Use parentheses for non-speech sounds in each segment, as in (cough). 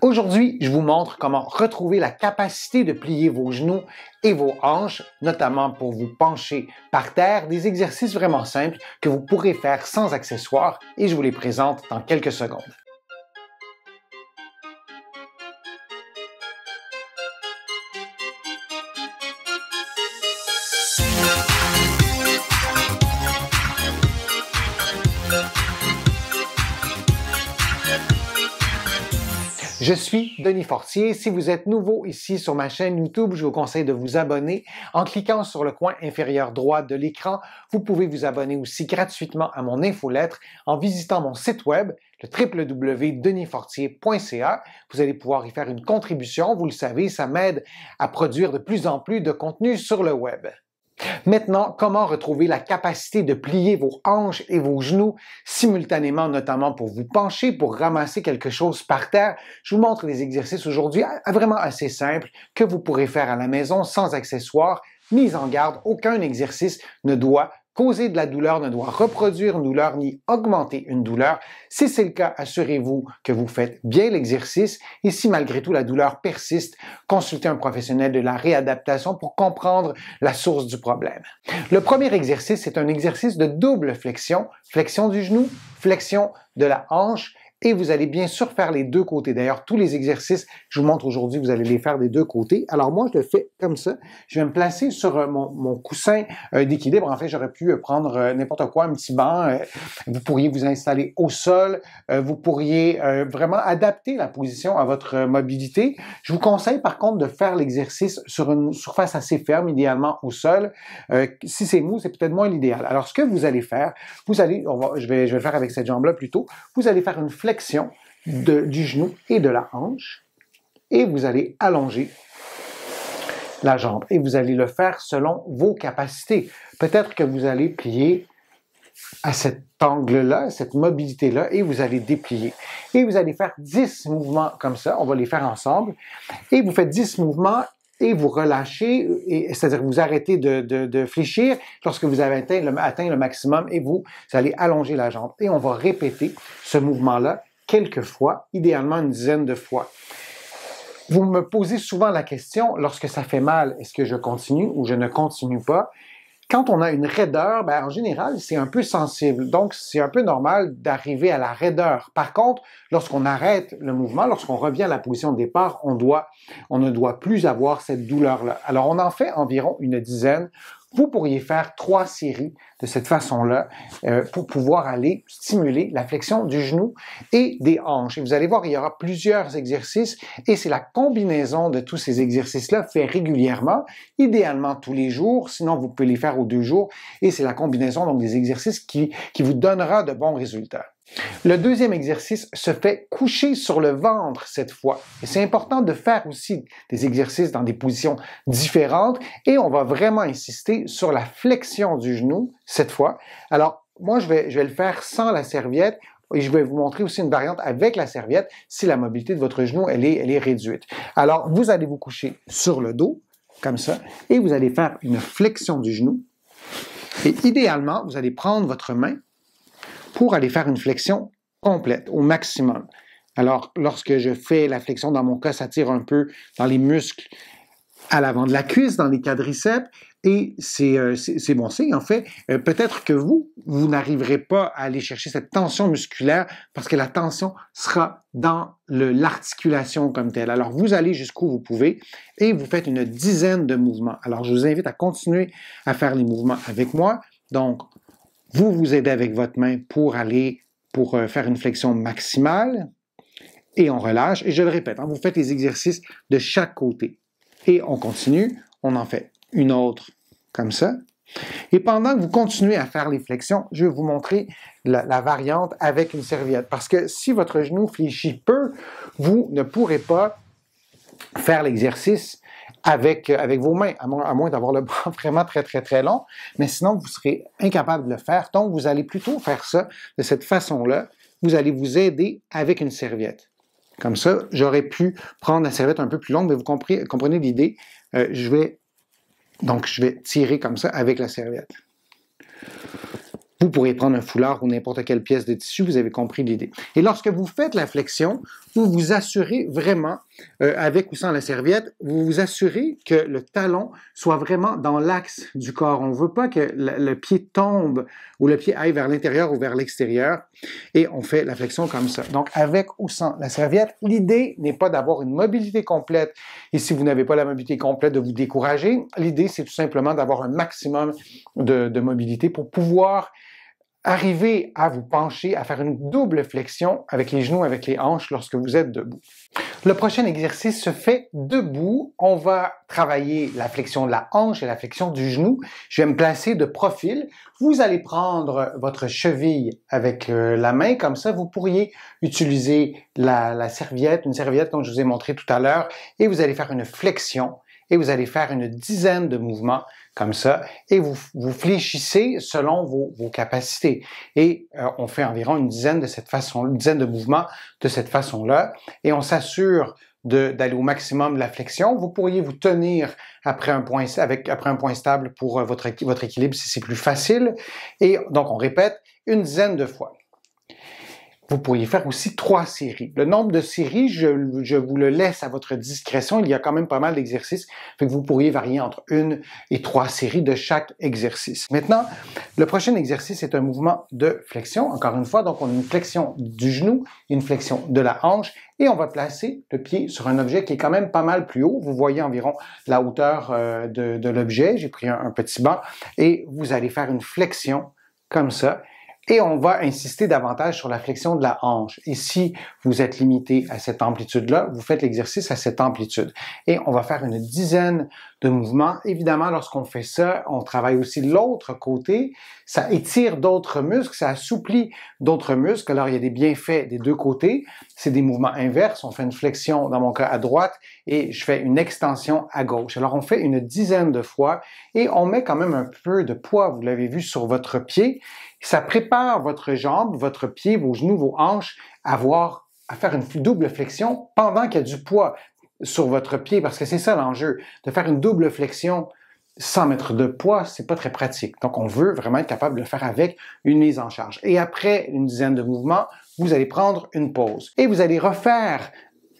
Aujourd'hui, je vous montre comment retrouver la capacité de plier vos genoux et vos hanches, notamment pour vous pencher par terre, des exercices vraiment simples que vous pourrez faire sans accessoires et je vous les présente dans quelques secondes. Je suis Denis Fortier. Si vous êtes nouveau ici sur ma chaîne YouTube, je vous conseille de vous abonner. En cliquant sur le coin inférieur droit de l'écran, vous pouvez vous abonner aussi gratuitement à mon infolettre en visitant mon site web, le www.denisfortier.ca. Vous allez pouvoir y faire une contribution. Vous le savez, ça m'aide à produire de plus en plus de contenu sur le web. Maintenant, comment retrouver la capacité de plier vos hanches et vos genoux simultanément, notamment pour vous pencher, pour ramasser quelque chose par terre? Je vous montre des exercices aujourd'hui hein, vraiment assez simples que vous pourrez faire à la maison sans accessoires. Mise en garde, aucun exercice ne doit causer de la douleur ne doit reproduire une douleur ni augmenter une douleur. Si c'est le cas, assurez-vous que vous faites bien l'exercice et si malgré tout la douleur persiste, consultez un professionnel de la réadaptation pour comprendre la source du problème. Le premier exercice est un exercice de double flexion, flexion du genou, flexion de la hanche et vous allez bien sûr faire les deux côtés. D'ailleurs, tous les exercices que je vous montre aujourd'hui, vous allez les faire des deux côtés. Alors moi, je le fais comme ça. Je vais me placer sur euh, mon, coussin euh, d'équilibre. En fait, j'aurais pu euh, prendre n'importe quoi, un petit banc. vous pourriez vous installer au sol. vous pourriez vraiment adapter la position à votre mobilité. Je vous conseille par contre de faire l'exercice sur une surface assez ferme, idéalement au sol. si c'est mou, c'est peut-être moins l'idéal. Alors ce que vous allez faire, vous allez, je, vais, je vais le faire avec cette jambe-là plutôt, vous allez faire une flexion de, du genou et de la hanche et vous allez allonger la jambe. Et vous allez le faire selon vos capacités. Peut-être que vous allez plier à cet angle-là, cette mobilité-là, et vous allez déplier. Et vous allez faire 10 mouvements comme ça. On va les faire ensemble. Et vous faites 10 mouvements et vous relâchez, c'est-à-dire vous arrêtez de, fléchir lorsque vous avez atteint le, maximum et vous, vous allez allonger la jambe. Et on va répéter ce mouvement-là quelques fois, idéalement une dizaine de fois. Vous me posez souvent la question, lorsque ça fait mal, est-ce que je continue ou je ne continue pas? quand on a une raideur, ben, en général, c'est un peu sensible. Donc, c'est un peu normal d'arriver à la raideur. Par contre, lorsqu'on arrête le mouvement, lorsqu'on revient à la position de départ, on, doit, on ne doit plus avoir cette douleur-là. Alors, on en fait environ une dizaine vous pourriez faire trois séries de cette façon-là euh, pour pouvoir aller stimuler la flexion du genou et des hanches. Et vous allez voir, il y aura plusieurs exercices et c'est la combinaison de tous ces exercices-là fait régulièrement, idéalement tous les jours, sinon vous pouvez les faire aux deux jours et c'est la combinaison donc des exercices qui, qui vous donnera de bons résultats. Le deuxième exercice se fait coucher sur le ventre cette fois. Et c'est important de faire aussi des exercices dans des positions différentes et on va vraiment insister sur la flexion du genou cette fois. Alors, moi, je vais, je vais le faire sans la serviette et je vais vous montrer aussi une variante avec la serviette si la mobilité de votre genou, elle est, elle est réduite. Alors, vous allez vous coucher sur le dos, comme ça, et vous allez faire une flexion du genou. Et idéalement, vous allez prendre votre main pour aller faire une flexion complète au maximum. Alors, lorsque je fais la flexion, dans mon cas, ça tire un peu dans les muscles à l'avant de la cuisse, dans les quadriceps, et c'est euh, bon signe, en fait. Euh, peut-être que vous, vous n'arriverez pas à aller chercher cette tension musculaire parce que la tension sera dans l'articulation comme telle. Alors, vous allez jusqu'où vous pouvez et vous faites une dizaine de mouvements. Alors, je vous invite à continuer à faire les mouvements avec moi. Donc, vous vous aidez avec votre main pour aller, pour euh, faire une flexion maximale. Et on relâche. Et je le répète, hein, vous faites les exercices de chaque côté. Et on continue. On en fait une autre comme ça. Et pendant que vous continuez à faire les flexions, je vais vous montrer la, variante avec une serviette. Parce que si votre genou fléchit peu, vous ne pourrez pas faire l'exercice euh, avec, vos mains, à, moins, d'avoir le bras (laughs) vraiment très, très, très long. Mais sinon, vous serez incapable de le faire. Donc, vous allez plutôt faire ça de cette façon-là. Vous allez vous aider avec une serviette. Comme ça, j'aurais pu prendre la serviette un peu plus longue, mais vous comprenez, l'idée. Euh, je vais donc, je vais tirer comme ça avec la serviette. Vous pourrez prendre un foulard ou n'importe quelle pièce de tissu, vous avez compris l'idée. Et lorsque vous faites la flexion, vous vous assurez vraiment euh, avec ou sans la serviette, vous vous assurez que le talon soit vraiment dans l'axe du corps. On ne veut pas que le, pied tombe ou le pied aille vers l'intérieur ou vers l'extérieur. Et on fait la flexion comme ça. Donc, avec ou sans la serviette, l'idée n'est pas d'avoir une mobilité complète. Et si vous n'avez pas la mobilité complète, de vous décourager. L'idée, c'est tout simplement d'avoir un maximum de, mobilité pour pouvoir arriver à vous pencher, à faire une double flexion avec les genoux, avec les hanches lorsque vous êtes debout. Le prochain exercice se fait debout. On va travailler la flexion de la hanche et la flexion du genou. Je vais me placer de profil. Vous allez prendre votre cheville avec euh, la main. Comme ça, vous pourriez utiliser la, serviette, une serviette comme je vous ai montré tout à l'heure. Et vous allez faire une flexion et vous allez faire une dizaine de mouvements comme ça, et vous, vous fléchissez selon vos, vos capacités. Et euh, on fait environ une dizaine de cette façon, une dizaine de mouvements de cette façon-là, et on s'assure d'aller au maximum de la flexion. Vous pourriez vous tenir après un point, avec, après un point stable pour euh, votre équilibre si c'est plus facile. Et donc, on répète une dizaine de fois. Vous pourriez faire aussi trois séries. Le nombre de séries, je, vous le laisse à votre discrétion. Il y a quand même pas mal d'exercices. que vous pourriez varier entre une et trois séries de chaque exercice. Maintenant, le prochain exercice est un mouvement de flexion. Encore une fois, donc on a une flexion du genou, une flexion de la hanche et on va placer le pied sur un objet qui est quand même pas mal plus haut. Vous voyez environ la hauteur euh, de, l'objet. J'ai pris un petit banc et vous allez faire une flexion comme ça et on va insister davantage sur la flexion de la hanche. Et si vous êtes limité à cette amplitude-là, vous faites l'exercice à cette amplitude. Et on va faire une dizaine mouvement. Évidemment, lorsqu'on fait ça, on travaille aussi l'autre côté. Ça étire d'autres muscles, ça assouplit d'autres muscles. Alors, il y a des bienfaits des deux côtés. C'est des mouvements inverses. On fait une flexion, dans mon cas, à droite et je fais une extension à gauche. Alors, on fait une dizaine de fois et on met quand même un peu de poids, vous l'avez vu, sur votre pied. Ça prépare votre jambe, votre pied, vos genoux, vos hanches à voir à faire une double flexion pendant qu'il y a du poids sur votre pied, parce que c'est ça l'enjeu, de faire une double flexion sans mettre de poids, c'est pas très pratique. Donc, on veut vraiment être capable de le faire avec une mise en charge. Et après une dizaine de mouvements, vous allez prendre une pause et vous allez refaire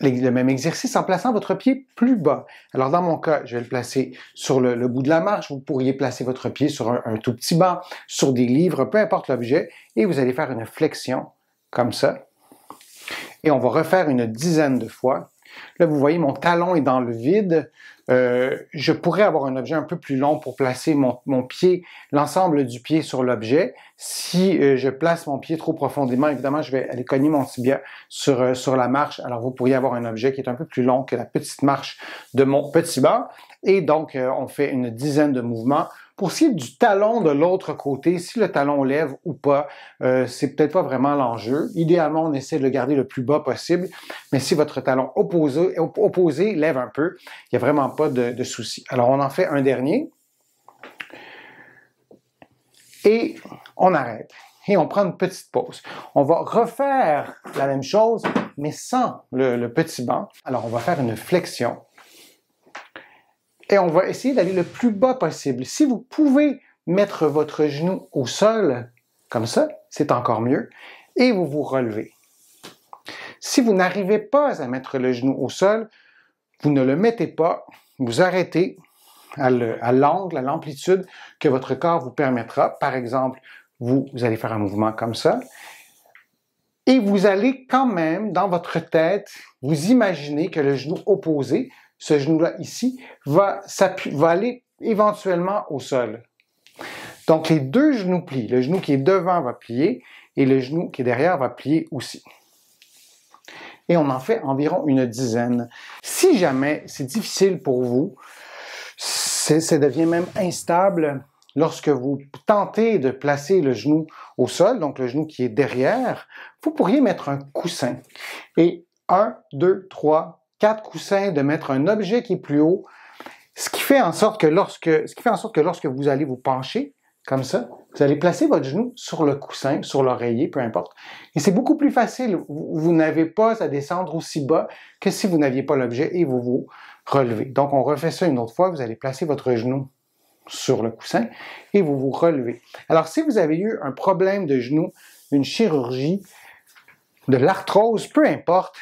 le même exercice en plaçant votre pied plus bas. Alors dans mon cas, je vais le placer sur le, bout de la marche. Vous pourriez placer votre pied sur un tout petit banc, sur des livres, peu importe l'objet, et vous allez faire une flexion comme ça. Et on va refaire une dizaine de fois Là, vous voyez, mon talon est dans le vide. Euh, je pourrais avoir un objet un peu plus long pour placer mon, pied, l'ensemble du pied sur l'objet. Si euh, je place mon pied trop profondément, évidemment, je vais aller cogner mon tibia sur, euh, sur la marche. Alors, vous pourriez avoir un objet qui est un peu plus long que la petite marche de mon petit bas. Et donc, on fait une dizaine de mouvements pour ce qui est du talon de l'autre côté, si le talon lève ou pas, euh, c'est peut-être pas vraiment l'enjeu. Idéalement, on essaie de le garder le plus bas possible, mais si votre talon opposé, lève un peu, il n'y a vraiment pas de, souci. Alors, on en fait un dernier. Et on arrête et on prend une petite pause. On va refaire la même chose, mais sans le petit banc. Alors, on va faire une flexion et on va essayer d'aller le plus bas possible. Si vous pouvez mettre votre genou au sol, comme ça, c'est encore mieux, et vous vous relevez. Si vous n'arrivez pas à mettre le genou au sol, vous ne le mettez pas, vous arrêtez à l'angle, à l'amplitude que votre corps vous permettra. Par exemple, vous, allez faire un mouvement comme ça, et vous allez quand même, dans votre tête, vous imaginer que le genou opposé ce genou-là ici, va, va aller éventuellement au sol. Donc les deux genoux plient. Le genou qui est devant va plier et le genou qui est derrière va plier aussi. Et on en fait environ une dizaine. Si jamais c'est difficile pour vous, ça devient même instable lorsque vous tentez de placer le genou au sol, donc le genou qui est derrière, vous pourriez mettre un coussin. Et 1, 2, 3, quatre coussins, de mettre un objet qui est plus haut, ce qui fait en sorte que lorsque, ce qui fait en sorte que lorsque vous allez vous pencher, comme ça, vous allez placer votre genou sur le coussin, sur l'oreiller, peu importe. Et c'est beaucoup plus facile. Vous, vous n'avez pas à descendre aussi bas que si vous n'aviez pas l'objet et vous vous relevez. Donc, on refait ça une autre fois. Vous allez placer votre genou sur le coussin et vous vous relevez. Alors, si vous avez eu un problème de genou, une chirurgie, de l'arthrose, peu importe,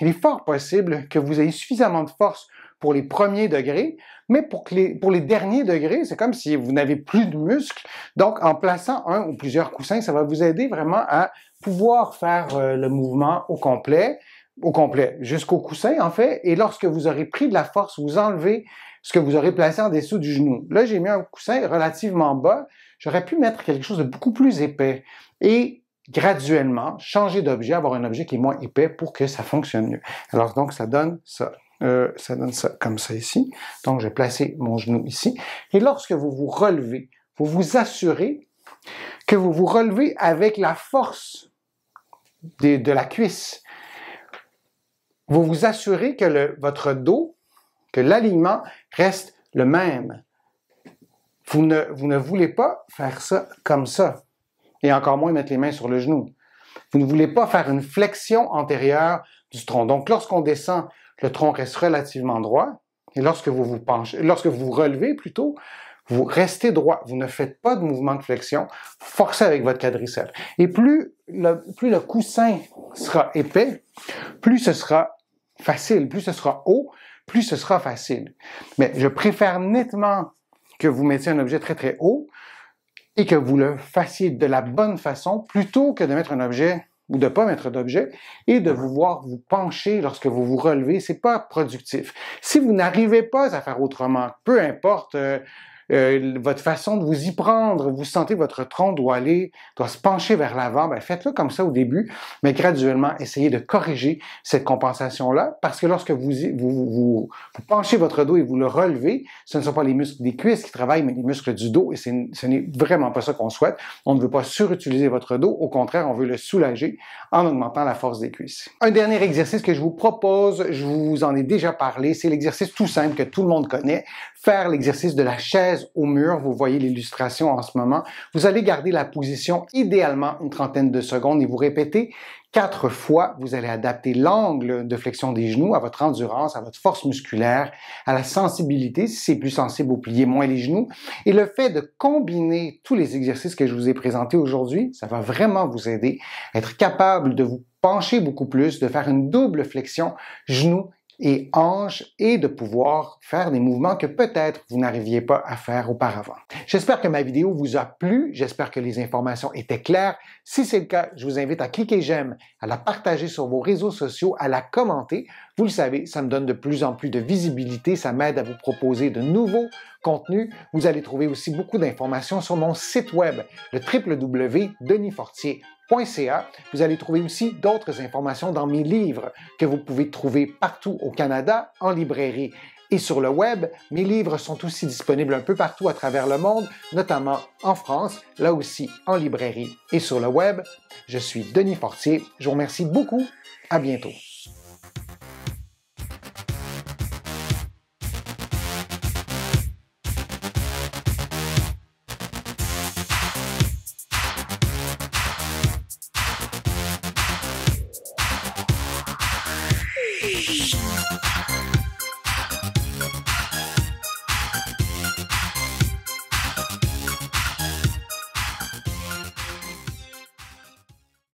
il est fort possible que vous ayez suffisamment de force pour les premiers degrés, mais pour, les, pour les derniers degrés, c'est comme si vous n'avez plus de muscles. Donc, en plaçant un ou plusieurs coussins, ça va vous aider vraiment à pouvoir faire euh, le mouvement au complet, au complet, jusqu'au coussin, en fait. Et lorsque vous aurez pris de la force, vous enlevez ce que vous aurez placé en dessous du genou. Là, j'ai mis un coussin relativement bas. J'aurais pu mettre quelque chose de beaucoup plus épais. Et graduellement changer d'objet, avoir un objet qui est moins épais pour que ça fonctionne mieux. Alors donc ça donne ça. Euh, ça donne ça comme ça ici. Donc je vais placer mon genou ici. Et lorsque vous vous relevez, vous vous assurez que vous vous relevez avec la force de la cuisse. Vous vous assurez que votre dos, que l'alignement reste le même. Vous ne, vous ne voulez pas faire ça comme ça et encore moins mettre les mains sur le genou. Vous ne voulez pas faire une flexion antérieure du tronc. Donc, lorsqu'on descend, le tronc reste relativement droit. Et lorsque vous vous penchez, lorsque vous relevez plutôt, vous restez droit. Vous ne faites pas de mouvement de flexion. forcez avec votre quadriceps. Et plus le, plus le coussin sera épais, plus ce sera facile, plus ce sera haut, plus ce sera facile. Mais je préfère nettement que vous mettiez un objet très très haut et que vous le fassiez de la bonne façon plutôt que de mettre un objet ou de ne pas mettre d'objet et de vous voir vous pencher lorsque vous vous relevez, c'est pas productif. Si vous n'arrivez pas à faire autrement, peu importe euh, euh, votre façon de vous y prendre, vous sentez votre tronc doit aller, doit se pencher vers l'avant, ben, faites-le comme ça au début, mais graduellement, essayez de corriger cette compensation-là, parce que lorsque vous, vous, vous, vous, penchez votre dos et vous le relevez, ce ne sont pas les muscles des cuisses qui travaillent, mais les muscles du dos, et ce n'est vraiment pas ça qu'on souhaite. On ne veut pas surutiliser votre dos, au contraire, on veut le soulager en augmentant la force des cuisses. Un dernier exercice que je vous propose, je vous en ai déjà parlé, c'est l'exercice tout simple que tout le monde connaît, faire l'exercice de la chaise au mur, vous voyez l'illustration en ce moment, vous allez garder la position idéalement une trentaine de secondes et vous répétez quatre fois. Vous allez adapter l'angle de flexion des genoux à votre endurance, à votre force musculaire, à la sensibilité, si c'est plus sensible vous pliez moins les genoux. Et le fait de combiner tous les exercices que je vous ai présentés aujourd'hui, ça va vraiment vous aider à être capable de vous pencher beaucoup plus, de faire une double flexion, genoux et hanches et de pouvoir faire des mouvements que peut-être vous n'arriviez pas à faire auparavant. J'espère que ma vidéo vous a plu, j'espère que les informations étaient claires. Si c'est le cas, je vous invite à cliquer j'aime, à la partager sur vos réseaux sociaux, à la commenter. Vous le savez, ça me donne de plus en plus de visibilité, ça m'aide à vous proposer de nouveaux contenus. Vous allez trouver aussi beaucoup d'informations sur mon site web, le www.denisfortier.com vous allez trouver aussi d'autres informations dans mes livres que vous pouvez trouver partout au Canada en librairie. Et sur le web, mes livres sont aussi disponibles un peu partout à travers le monde, notamment en France, là aussi en librairie et sur le web. Je suis Denis Fortier. Je vous remercie beaucoup. À bientôt.